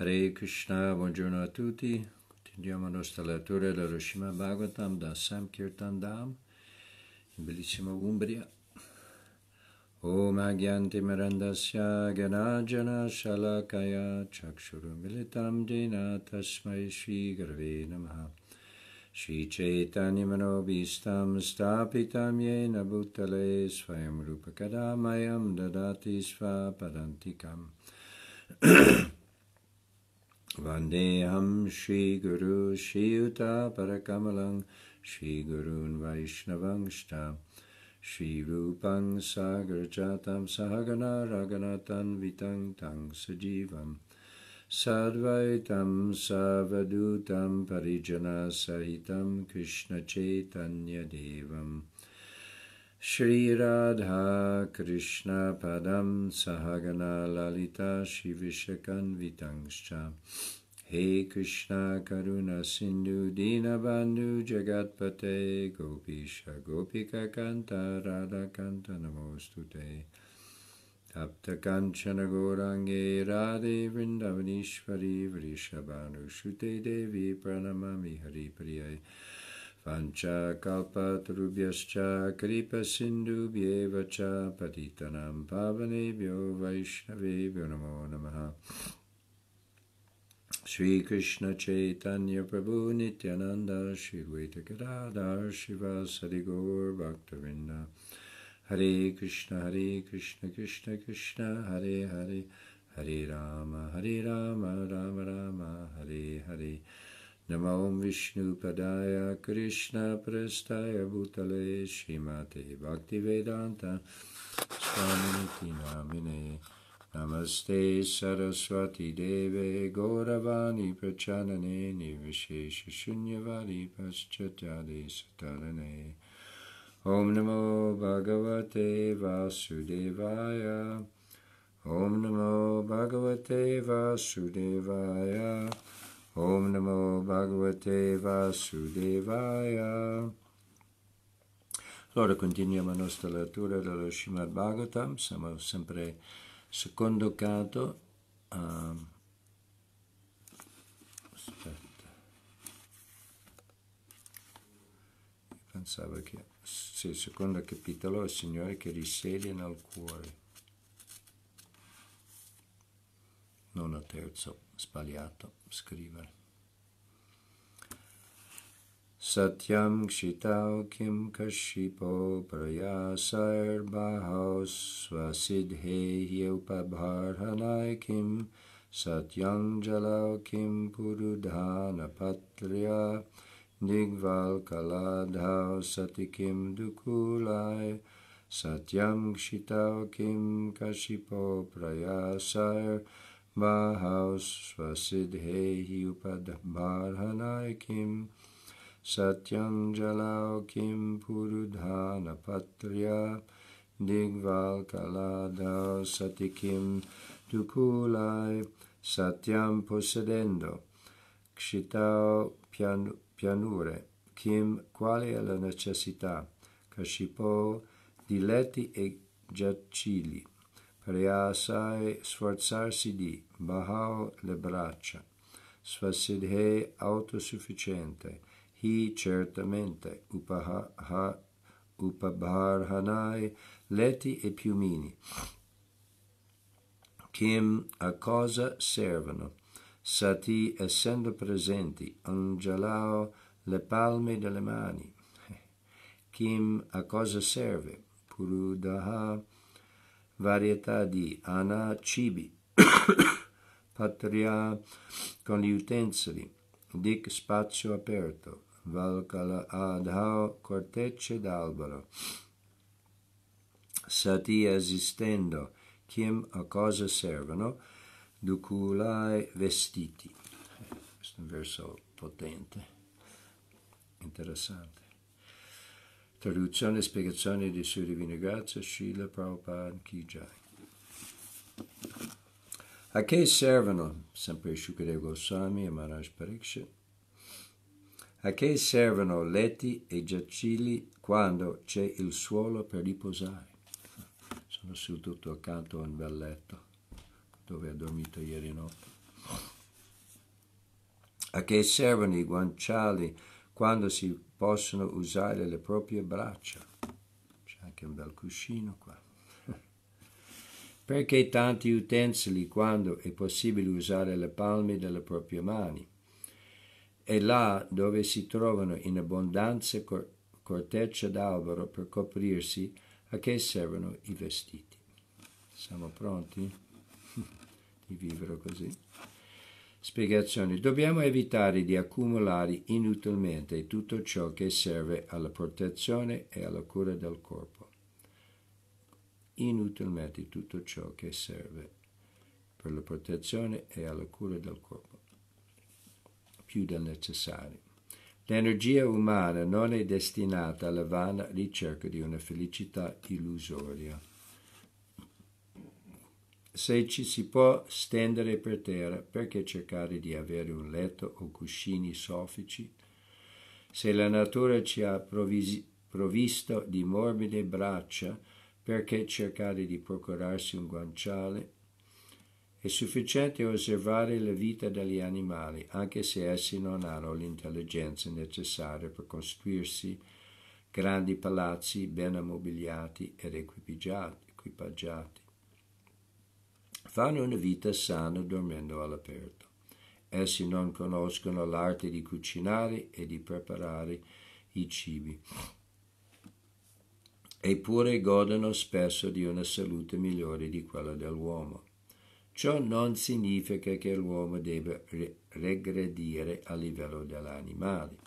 Hare Krishna, buongiorno a tutti. Continuiamo la nostra lettura dello Shima Bhagavatam da Samkirtan Dham, in bellissima Umbria. Om Agyanti Mirandasya Ganajana Shalakaya Militam Jena Tasmai Shri Garve Namaha Shri Chaitanya Manobhistam Stapitam Yena Bhutale Svayam Rupakadamayam Dadati Svapadantikam Vandeham Shri Guru Shri Uta Parakamalang Shri Gurun Vaishnavangstam Shri Rupang Sagarjatam Sahagana Raganatan Vitang Tang Sajivam Sadvaitam Savadutam Parijana Sahitam Krishna Chaitanya Devam Shri Radha Krishna Padam Sahagana Lalita Shivishkan Vitangscha He Krishna Karuna Sindhu Jagat Jagatpate Gopisha Gopika Kanta Radha Kanta Namostute Tapta Kanchana Gorange Radhe Vrindavanishvari Vrishabhanu Shute Devi Pranamami Hari Priyai Pancha kalpa trubhyascha kripa sindhu bhyevacha patitanam pavane bhyo vaishnave namo namaha. Sri Krishna Chaitanya Prabhu Nityananda Sri Dvaita Gadadhar Shiva Sadigur Bhaktavinda Hari Krishna Hari Krishna Krishna Krishna Hari Hari Hari Rama Hare Rama Rama Rama, Rama Hare Nama Om Vishnu Padaya Krishna Prestaya Bhutale Shrimate Bhaktivedanta Swaminiti Namine Namaste Saraswati Deve Gauravani Prachanane Nivishesha Shunyavadi Paschatade Satarane Om Namo Bhagavate Vasudevaya Om Namo Bhagavate Vasudevaya Om Namo Bhagavate Vasudevaya. Allora continuiamo la nostra lettura dello Srimad Bhagavatam, siamo sempre secondo canto. Um, ehm, aspetta. Pensavo che, sì, secondo capitolo, il Signore che risiede nel cuore. nunatevcev s paljato skrivali. Satyam kshitao kim kashipo praya sair bahos vasidhe kim satyam jalao kim purudhana patriya digval kaladhao satikim dukulai satyam kshitao kim kashipo praya sair bahos Mahaushvasidhehi upadbharhanaikim Satyanjalaukim purudhana patriya Digval kaladau satikim dukulai Satyam possedendo Kshitau pianure Kim quale è la necessità Kashipo diletti e giacili Preasai sforzarsi di Bahao le braccia. Svasidhe autosufficiente. Hi certamente upaha, upabharhanai leti e piumini. Kim a cosa servono? Sati essendo presenti, angelao le palme delle mani. Kim a cosa serve? Purudaha varietà di ana cibi. patria con gli utensili, dic spazio aperto, valcala ad hao cortecce d'albero. Sati esistendo, chim a cosa servono, duculai vestiti. Questo è un verso potente, interessante. Traduzione e spiegazione di Sua Divina Grazia, Srila Prabhupada Kijai. A che servono, sempre Shukadeva Goswami e Maharaj Pariksit, a che servono letti e giacili quando c'è il suolo per riposare? Sono seduto accanto a un bel letto dove ho dormito ieri notte. A che servono i guanciali quando si possono usare le proprie braccia? C'è anche un bel cuscino qua. Perché tanti utensili quando è possibile usare le palme delle proprie mani? E là dove si trovano in abbondanza cor- cortecce d'albero per coprirsi, a che servono i vestiti? Siamo pronti di vivere così? Spiegazione. Dobbiamo evitare di accumulare inutilmente tutto ciò che serve alla protezione e alla cura del corpo inutilmente tutto ciò che serve per la protezione e alla cura del corpo, più del necessario. L'energia umana non è destinata alla vana ricerca di una felicità illusoria. Se ci si può stendere per terra, perché cercare di avere un letto o cuscini soffici? Se la natura ci ha provvisto di morbide braccia, perché cercare di procurarsi un guanciale? È sufficiente osservare la vita degli animali, anche se essi non hanno l'intelligenza necessaria per costruirsi grandi palazzi ben ammobiliati ed equipaggiati. Fanno una vita sana dormendo all'aperto. Essi non conoscono l'arte di cucinare e di preparare i cibi eppure godono spesso di una salute migliore di quella dell'uomo. Ciò non significa che l'uomo debba re- regredire a livello dell'animale.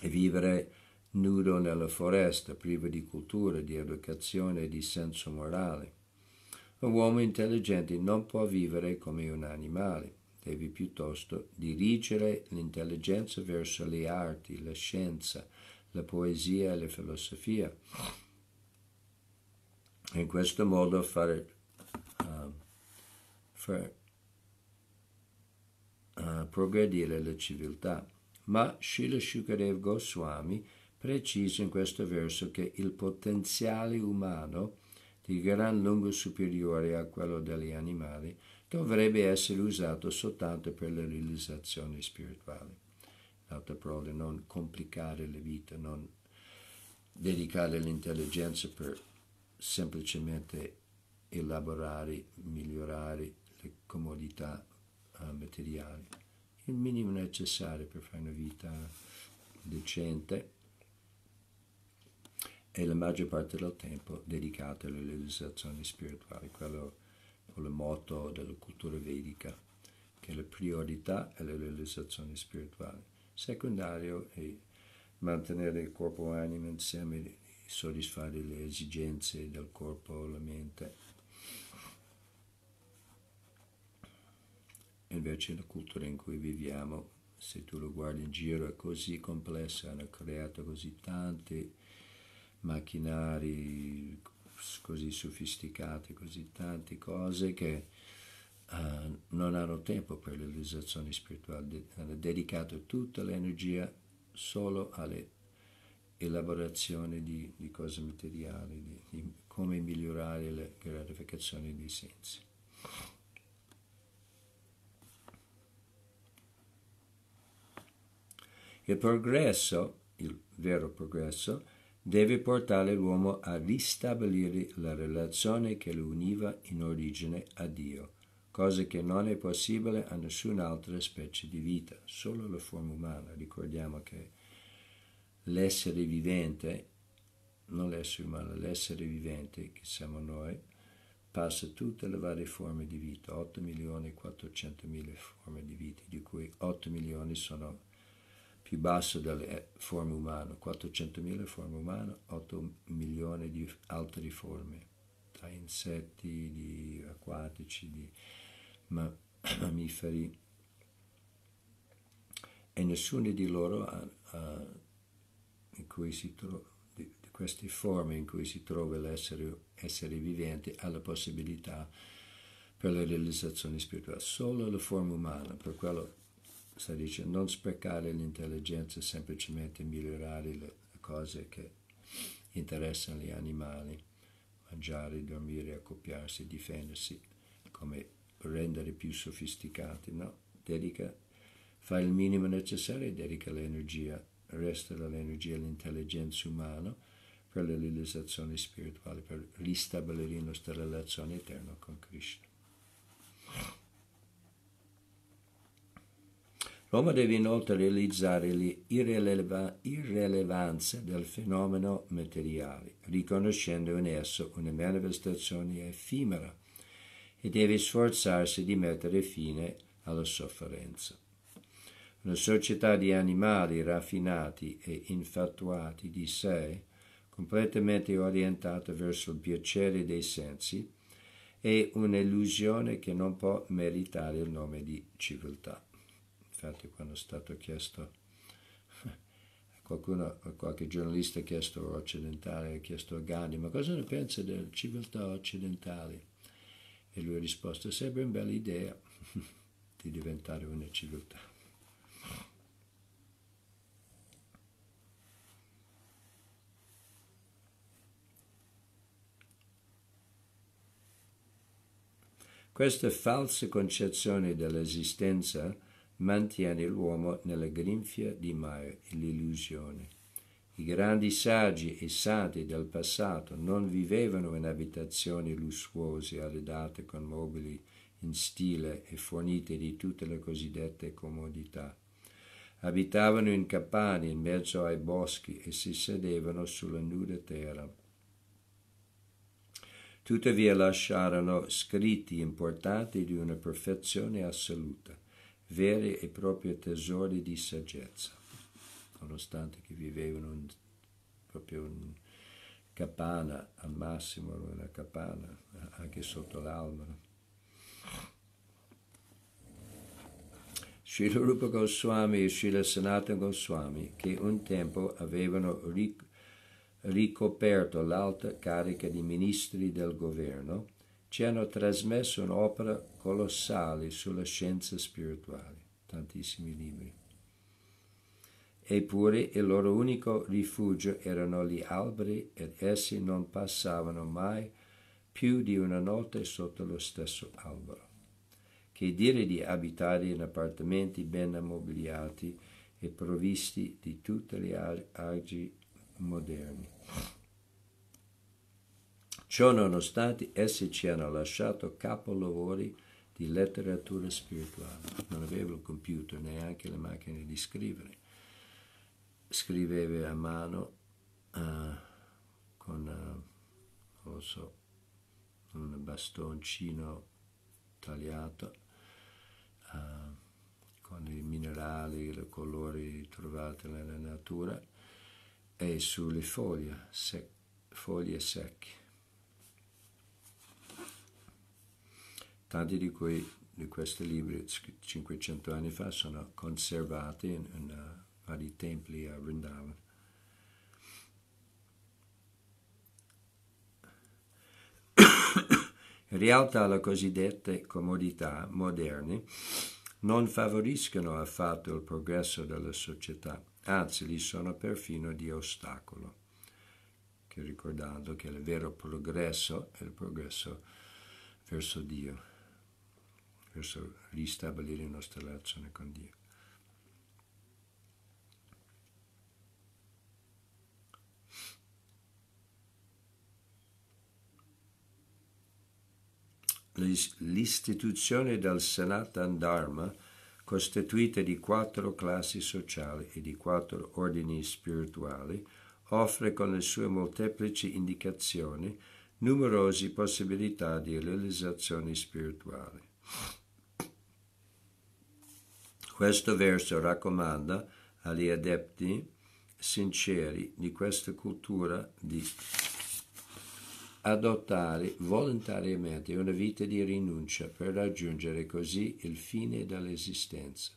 E vivere nudo nella foresta, privo di cultura, di educazione e di senso morale. Un uomo intelligente non può vivere come un animale devi piuttosto dirigere l'intelligenza verso le arti, la scienza, la poesia e la filosofia. In questo modo fare, uh, far, uh, progredire la civiltà. Ma Srila Shukadev Goswami precisa in questo verso che il potenziale umano di gran lungo superiore a quello degli animali dovrebbe essere usato soltanto per le realizzazioni spirituali. In altre parole, non complicare la vita, non dedicare l'intelligenza per semplicemente elaborare, migliorare le comodità uh, materiali. Il minimo necessario per fare una vita decente e la maggior parte del tempo dedicato alle realizzazioni spirituali. Quello con il motto della cultura vedica, che la priorità è la realizzazione spirituale. Secondario è mantenere il corpo e l'anima insieme, soddisfare le esigenze del corpo e la mente. Invece la cultura in cui viviamo, se tu lo guardi in giro, è così complessa, hanno creato così tanti macchinari, così sofisticate, così tante cose che uh, non hanno tempo per le realizzazioni spirituali, hanno dedicato tutta l'energia solo alle elaborazioni di, di cose materiali, di, di come migliorare le gratificazioni dei sensi. Il progresso, il vero progresso, deve portare l'uomo a ristabilire la relazione che lo univa in origine a Dio, cosa che non è possibile a nessun'altra specie di vita, solo la forma umana. Ricordiamo che l'essere vivente, non l'essere umano, l'essere vivente che siamo noi, passa tutte le varie forme di vita, 8 milioni e 400 mila forme di vita, di cui 8 milioni sono più basso delle forme umane, 400.000 forme umane, 8 milioni di altre forme, da insetti, di acquatici, di mammiferi, e nessuno di loro ha, ha, tro- di, di, queste forme in cui si trova l'essere essere vivente ha la possibilità per la realizzazione spirituale, solo la forma umana, per quello sta dicendo non sprecare l'intelligenza, semplicemente migliorare le cose che interessano gli animali, mangiare, dormire, accoppiarsi, difendersi, come rendere più sofisticati, no? Dedica, fa il minimo necessario e dedica l'energia, resta l'energia e l'intelligenza umana per la realizzazione spirituale, per ristabilire la nostra relazione eterna con Krishna. L'uomo deve inoltre realizzare le irreleva, del fenomeno materiale, riconoscendo in esso una manifestazione effimera e deve sforzarsi di mettere fine alla sofferenza. Una società di animali raffinati e infatuati di sé, completamente orientata verso il piacere dei sensi, è un'illusione che non può meritare il nome di civiltà infatti quando è stato chiesto a qualcuno, qualche giornalista ha chiesto occidentale, ha chiesto a Gandhi, ma cosa ne pensa delle civiltà occidentali? E lui ha risposto, sembra una bella idea di diventare una civiltà. Queste false concezioni dell'esistenza mantiene l'uomo nella grinfia di Maya e l'illusione. I grandi saggi e santi del passato non vivevano in abitazioni lussuose arredate con mobili in stile e fornite di tutte le cosiddette comodità. Abitavano in capanne in mezzo ai boschi e si sedevano sulla nuda terra. Tuttavia lasciarono scritti importanti di una perfezione assoluta veri e propri tesori di saggezza, nonostante che vivevano in, proprio in capanna, al massimo una capanna, anche sotto l'albero. Srila Rupa Goswami e Srila Sanatana Goswami, che un tempo avevano ric- ricoperto l'alta carica di ministri del governo, ci hanno trasmesso un'opera colossale sulla scienza spirituale, tantissimi libri. Eppure il loro unico rifugio erano gli alberi ed essi non passavano mai più di una notte sotto lo stesso albero. Che dire di abitare in appartamenti ben ammobiliati e provvisti di tutti gli agi moderni. Ciò nonostante, essi ci hanno lasciato capolavori di letteratura spirituale. Non aveva il computer, neanche le macchine di scrivere. Scriveva a mano uh, con, uh, non so, un bastoncino tagliato uh, con i minerali, i colori trovati nella natura e sulle foglie, sec- foglie secche Tanti di, quei, di questi libri, 500 anni fa, sono conservati in, in eh, vari templi a Vrindavan. In realtà le cosiddette comodità moderne non favoriscono affatto il progresso della società, anzi li sono perfino di ostacolo, che ricordando che il vero progresso è il progresso verso Dio verso ristabilire la nostra relazione con Dio. L'istituzione del Sanatan Dharma, costituita di quattro classi sociali e di quattro ordini spirituali, offre con le sue molteplici indicazioni numerose possibilità di realizzazione spirituale. Questo verso raccomanda agli adepti sinceri di questa cultura di adottare volontariamente una vita di rinuncia per raggiungere così il fine dell'esistenza.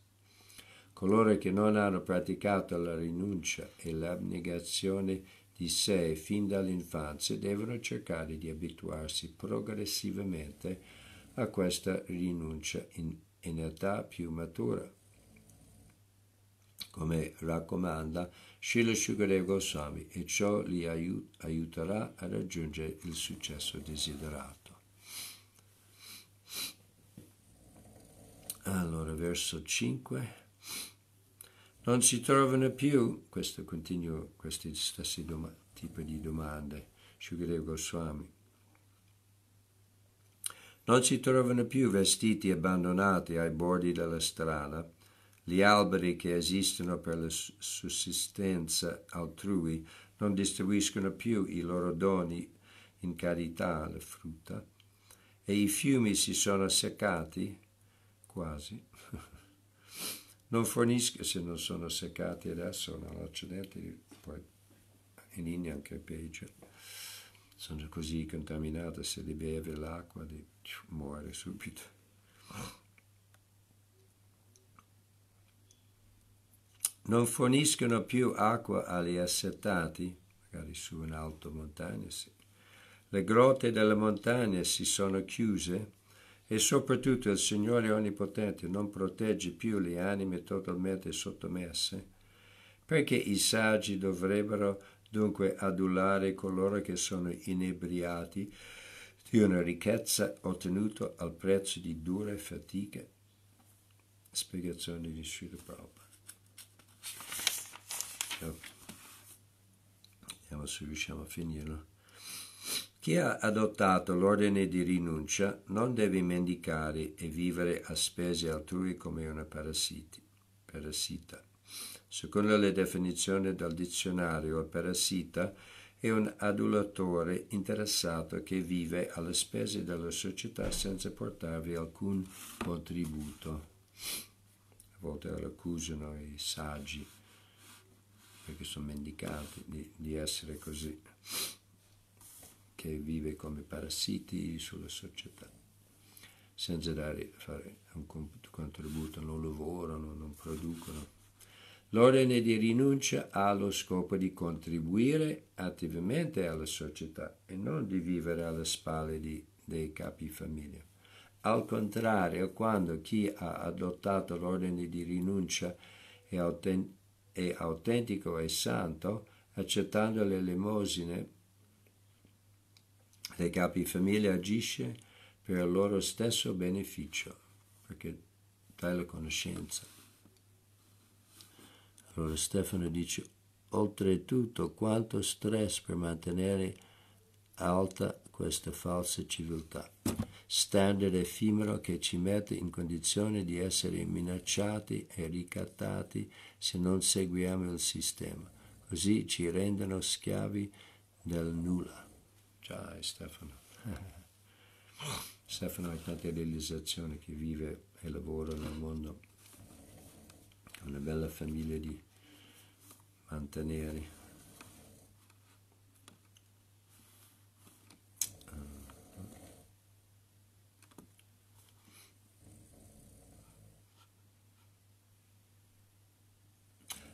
Coloro che non hanno praticato la rinuncia e l'abnegazione di sé fin dall'infanzia devono cercare di abituarsi progressivamente a questa rinuncia in, in età più matura come raccomanda Srila Shukadeva Goswami, e ciò li aiut- aiuterà a raggiungere il successo desiderato. Allora, verso 5. Non si trovano più, questo continuo, questi stessi doma- tipi di domande, Shukadeva Goswami. Non si trovano più vestiti abbandonati ai bordi della strada, gli alberi che esistono per la sussistenza altrui non distribuiscono più i loro doni in carità alla frutta e i fiumi si sono seccati quasi. non forniscono, se non sono seccati adesso, non accidenti, poi in India anche peggio. Sono così contaminati, se li beve l'acqua muore subito. non forniscono più acqua agli assetati, magari su un'alta montagna, sì. Le grotte delle montagne si sono chiuse e soprattutto il Signore Onnipotente non protegge più le anime totalmente sottomesse, perché i saggi dovrebbero dunque adulare coloro che sono inebriati di una ricchezza ottenuta al prezzo di dure fatiche. Spiegazione di Srila Prabhupada. Ja. Vediamo se riusciamo a finirlo. Chi ha adottato l'ordine di rinuncia non deve mendicare e vivere a spese altrui come una parassiti, parassita. Secondo le definizioni del dizionario, il parassita è un adulatore interessato che vive alle spese della società senza portarvi alcun contributo. A volte lo accusano i saggi perché sono mendicanti di, di essere così, che vive come parassiti sulla società senza dare fare un contributo, non lavorano, non producono. L'ordine di rinuncia ha lo scopo di contribuire attivamente alla società e non di vivere alle spalle di, dei capi famiglia. Al contrario, quando chi ha adottato l'ordine di rinuncia e ha ottenuto e autentico e santo, accettando le lemosine dei capi famiglia, agisce per il loro stesso beneficio, perché dai la conoscenza. Allora Stefano dice, oltretutto quanto stress per mantenere alta questa falsa civiltà, standard effimero che ci mette in condizione di essere minacciati e ricattati se non seguiamo il sistema. Così ci rendono schiavi del nulla. Ciao Stefano. Stefano ha tante realizzazioni che vive e lavora nel mondo. Una bella famiglia di mantenere.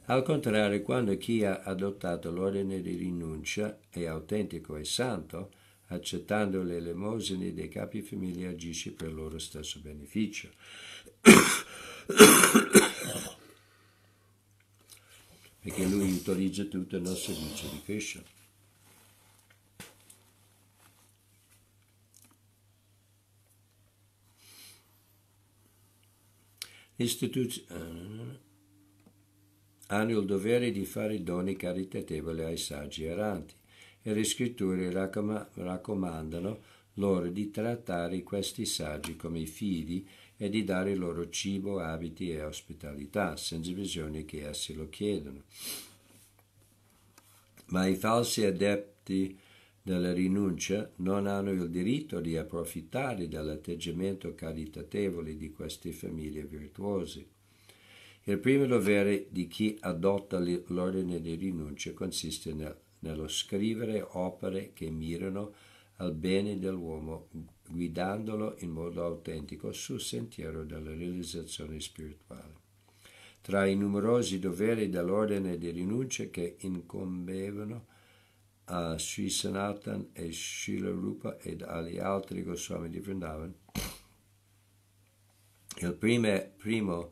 Al contrario, quando chi ha adottato l'ordine di rinuncia è autentico e santo, accettando le elemosine dei capi famiglia agisce per il loro stesso beneficio. Perché lui utilizza tutto il nostro servizio di Krishna. Istituzione ah, hanno il dovere di fare doni caritatevoli ai saggi erranti e le scritture raccomandano loro di trattare questi saggi come i figli e di dare loro cibo, abiti e ospitalità, senza bisogno che essi lo chiedano. Ma i falsi adepti della rinuncia non hanno il diritto di approfittare dell'atteggiamento caritatevole di queste famiglie virtuose. Il primo dovere di chi adotta l'ordine di rinuncia consiste nel, nello scrivere opere che mirano al bene dell'uomo, guidandolo in modo autentico sul sentiero della realizzazione spirituale. Tra i numerosi doveri dell'ordine di rinuncia che incombevano a Sri Sanatan e Srila Rupa ed agli altri Goswami di Vrindavan, il primo, primo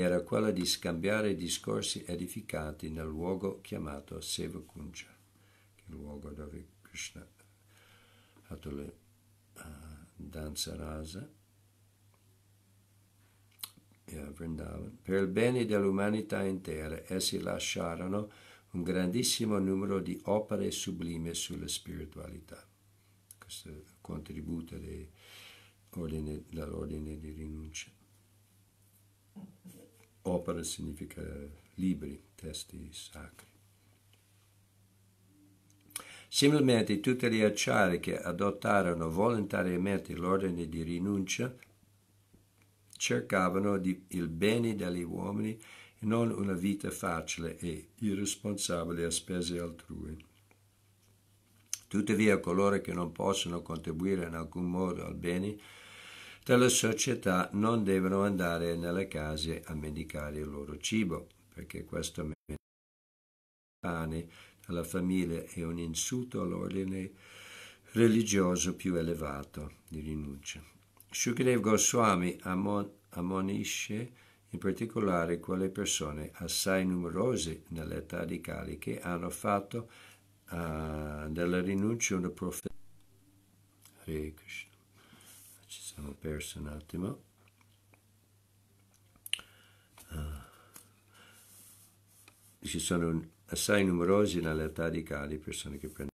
era quella di scambiare discorsi edificati nel luogo chiamato Sevakunja, il luogo dove Krishna ha fatto le uh, danza rasa e eh, a Vrindavan. Per il bene dell'umanità intera, essi lasciarono un grandissimo numero di opere sublime sulla spiritualità. Questo contributo dell'ordine di rinuncia. Opera significa libri, testi sacri. Similmente tutti gli acciari che adottarono volontariamente l'ordine di rinuncia cercavano di, il bene degli uomini e non una vita facile e irresponsabile a spese altrui. Tuttavia coloro che non possono contribuire in alcun modo al bene Tale società non devono andare nelle case a medicare il loro cibo, perché questo pane alla famiglia è un insulto all'ordine religioso più elevato di rinuncia. Shukadev Goswami ammon- ammonisce in particolare quelle persone assai numerose nell'età di Kali che hanno fatto uh, della rinuncia una profezia. Hare Krishna siamo persi un attimo. Uh, ci sono assai numerosi in età di Cali persone che prendono